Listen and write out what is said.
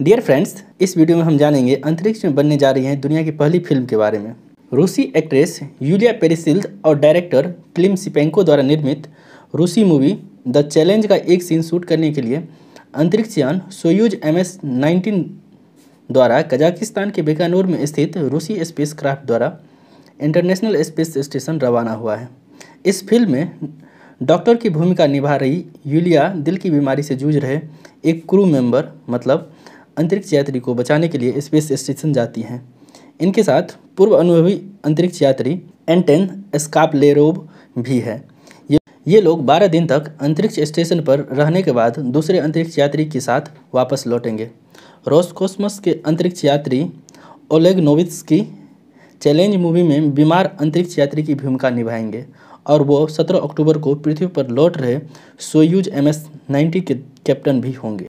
dear friends इस video में हम जानेंगे अंतरिक्ष में बनने जा रही हैं दुनिया की पहली फिल्म के बारे में रूसी एक्ट्रेस यूलिया पेरिसिल्ड और डायरेक्टर क्लिम सिपेंको द्वारा निर्मित रूसी मूवी द चैलेंज का एक सीन शूट करने के लिए अंतरिक्षयान सोयूज एम एस नाइनटीन द्वारा कजाकिस्तान के बेकानूर में स्थित रूसी स्पेस क्राफ्ट द्वारा इंटरनेशनल स्पेस स्टेशन रवाना हुआ है इस फिल्म में डॉक्टर की भूमिका निभा रही यूलिया दिल की बीमारी से जूझ रहे एक क्रू मेंबर मतलब अंतरिक्ष यात्री को बचाने के लिए स्पेस स्टेशन जाती हैं इनके साथ पूर्व अनुभवी अंतरिक्ष यात्री एंटेन स्कापलेरोव भी है ये ये लोग 12 दिन तक अंतरिक्ष स्टेशन पर रहने के बाद दूसरे अंतरिक्ष यात्री के साथ वापस लौटेंगे रोस्कोसमस के अंतरिक्ष यात्री ओलेग की चैलेंज मूवी में बीमार अंतरिक्ष यात्री की भूमिका निभाएंगे और वो 17 अक्टूबर को पृथ्वी पर लौट रहे सोयूज एम एस नाइन्टी के कैप्टन भी होंगे